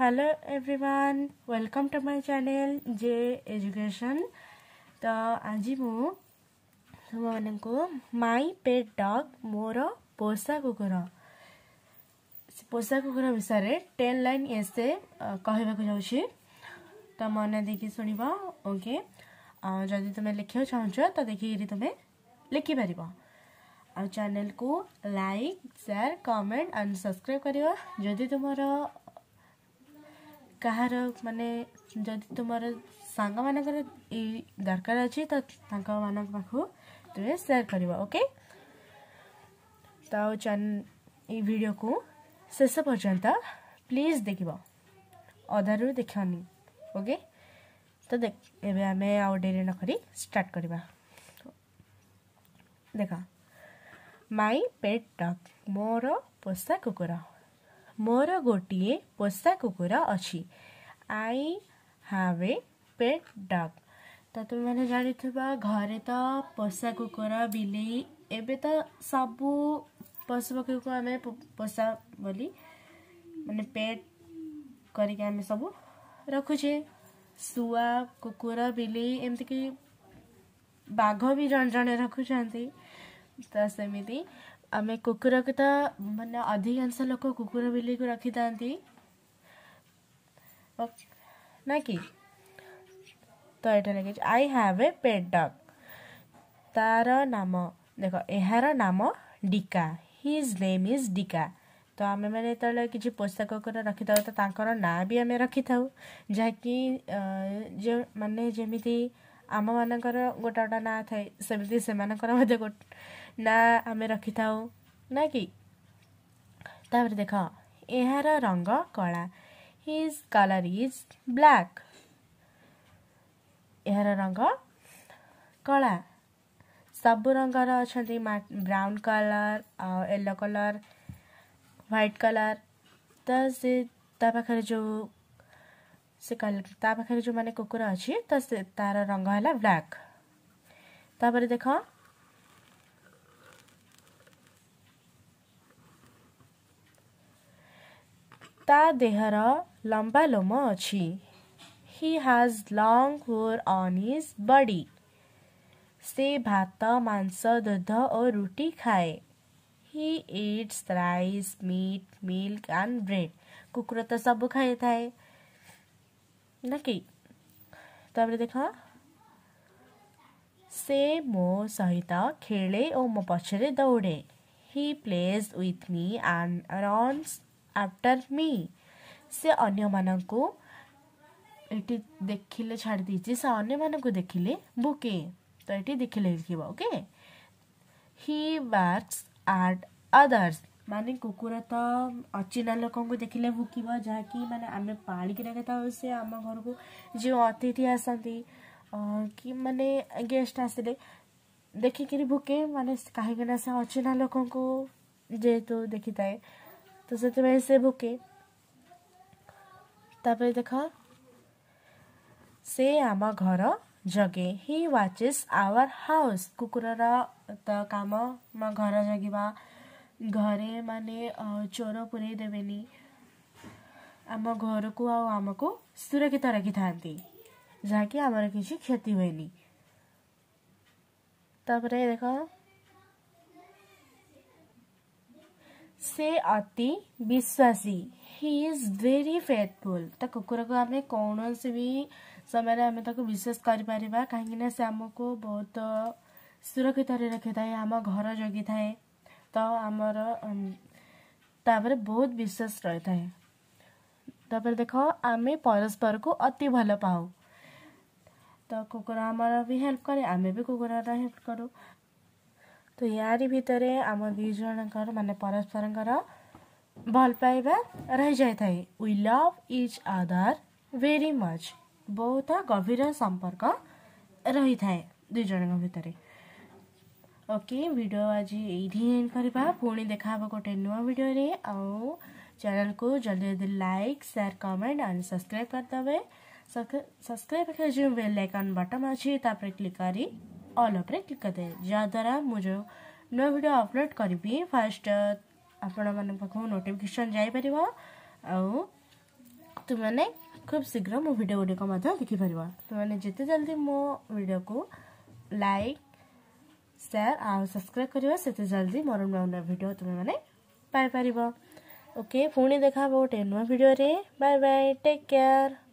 hello everyone welcome to my channel J education ତ ଆଜି ମୁଁ ତୁମମାନଙ୍କୁ ମାଇ ପେଟ୍ ଡଗ୍ ମୋର ପୋଷା କୁକୁର ପୋଷା କୁକୁର ବିଷୟରେ ଟେନ୍ ଲାଇନ୍ ଏସେ କହିବାକୁ ଯାଉଛି ତ ମନେ ଦେଇକି ଶୁଣିବ ଓକେ ଯଦି ତୁମେ ଲେଖିବାକୁ ଚାହୁଁଛ ତ ଦେଖିକିରି ତୁମେ ଲେଖିପାରିବ ଆଉ ଚ୍ୟାନେଲକୁ like share comment and subscribe କରିବ ଯଦି ତୁମର कहार रे जदि तुम सांग मान दरकार अच्छे तो तुम्हें सेयार कर ओके तो वीडियो को शेष पर्यंत प्लीज देख अदर देखनी ओके तो देख आम आरी नक स्टार्ट करवा देख माई पेट डग मोर पोषा कुकुरा ମୋର ଗୋଟିଏ ପୋଷା କୁକୁର ଅଛି I have a pet dog ତ ତୁମେମାନେ ଜାଣିଥିବ ଘରେ ତ ପୋଷା କୁକୁର ବିଲେଇ ଏବେ ତ ସବୁ ପଶୁପକ୍ଷୀକୁ ଆମେ ପୋଷା ବୋଲି ମାନେ ପେଟ୍ କରିକି ଆମେ ସବୁ ରଖୁଛେ ଶୁଆ କୁକୁର ବିଲେଇ ଏମିତିକି ବାଘ ବି ଜଣେ ଜଣେ ରଖୁଛନ୍ତି ତ ସେମିତି ଆମେ କୁକୁରକୁ ତ ମାନେ ଅଧିକାଂଶ ଲୋକ କୁକୁର ବିଲେଇକୁ ରଖିଥାନ୍ତି ନା କି ତ ଏଇଟା ଲେଖିଛି I have a pet dog ତାର ନାମ ଦେଖ ଏହାର ନାମ Dika his name is Dika ତ ଆମେମାନେ ଯେତେବେଳେ କିଛି ପୋଷା କୁକୁର ରଖିଥାଉ ତ ତାଙ୍କର ନାଁ ବି ଆମେ ରଖିଥାଉ ଯାହାକି ଯେଉଁ ମାନେ ଯେମିତି ଆମମାନଙ୍କର ଗୋଟେ ଗୋଟେ ନାଁ ଥାଏ ସେମିତି ସେମାନଙ୍କର ମଧ୍ୟ ନାଁ ଆମେ ରଖିଥାଉ ନା କି ତାପରେ ଦେଖ ଏହାର ରଙ୍ଗ କଳା ହିଜ୍ କଲର୍ ଇଜ୍ ବ୍ଲାକ୍ ଏହାର ରଙ୍ଗ କଳା ସବୁ ରଙ୍ଗର ଅଛନ୍ତି ବ୍ରାଉନ୍ କଲର୍ ଆଉ ୟେଲୋ କଲର୍ ହ୍ୱାଇଟ୍ କଲର୍ ତ ସେ ତା ପାଖରେ ଯେଉଁ ସେ ତା ପାଖରେ ଯେଉଁମାନେ କୁକୁର ଅଛି ତ ସେ ତାର ରଙ୍ଗ ହେଲା ବ୍ଲାକ୍ ତାପରେ ଦେଖ ता देहर लंबा लोम अच्छी हि हाज लंग हुर अन इज बडी से भात मंस दुध और रुटी खाए he eats rice meat milk and bread कुकुर तो सब खाई थाए कि देख से मो सहित खेले और मो पक्ष दौड़े he plays with me and runs after me से अन्य को एटी देखिले छाड़ दीजिए से अन्य को देखिले बुके तो ये देखिले लिखा okay he works at others माने कुकुर तो अचिना लोक देखिले भूक जहाँकि मैंने आम पाड़ी रखा था से आम घर को जो अतिथि आसती कि मानने गेस्ट आसे देखिकी भूके मानने कहीं अचिना लोक को जेहेतु देखी थाएं तो से तुम्हें से भुके तब देख से आम घर जगे हि व्वाचेस आवर हाउस कुकुर काम घर जगवा घरे माने चोर पुरे देवेनि आम घर को आम को सुरक्षित रखी था जहाँकि आमर किसी क्षति हुए देख से अति विश्वासी ही इज भेरी फेथफुल तो कुकुर को आम कौन भी समय आम विश्वास कर कहीं से को बहुत सुरक्षित रखि था आम घर जगी थाए तो आमर तापर बहुत विश्वास रही था तापर देख आम परस्पर को अति भल पाऊ तो कुकुर आमर भी हेल्प करे आम भी कुकुर हेल्प करूँ तो यार भितर आम दिजन मान परस्पर भलपाइवा रही जाए we love each other very much बहुत गभर संपर्क रही था दिजन ओके वीडियो आज ये पुणी देखा गोटे नुआ भिड चैनल को जल्दी जल्दी like share comment and subscribe करदे सब्सक्राइब बेल आइकन बटन अच्छे क्लिक करी ଅଲ୍ ଉପରେ କ୍ଲିକ୍ କରିଦେବେ ଯାହାଦ୍ୱାରା ମୁଁ ଯେଉଁ ନୂଆ ଭିଡ଼ିଓ ଅପଲୋଡ଼ କରିବି ଫାଷ୍ଟ ଆପଣମାନଙ୍କ ପାଖକୁ ନୋଟିଫିକେସନ୍ ଯାଇପାରିବ ଆଉ ତୁମେମାନେ ଖୁବ୍ ଶୀଘ୍ର ମୋ ଭିଡ଼ିଓ ଗୁଡ଼ିକ ମଧ୍ୟ ଦେଖିପାରିବ ତୁମେମାନେ ଯେତେ ଜଲ୍ଦି ମୋ ଭିଡ଼ିଓକୁ ଲାଇକ୍ ସେୟାର ଆଉ ସବସ୍କ୍ରାଇବ୍ କରିବ ସେତେ ଜଲ୍ଦି ମୋର ନୂଆ ନୂଆ ଭିଡ଼ିଓ ତୁମେମାନେ ପାଇପାରିବ ଓକେ ପୁଣି ଦେଖା ହେବ ଗୋଟେ ନୂଆ ଭିଡ଼ିଓରେ ବାଏ ବାଏ ଟେକ୍ କେୟାର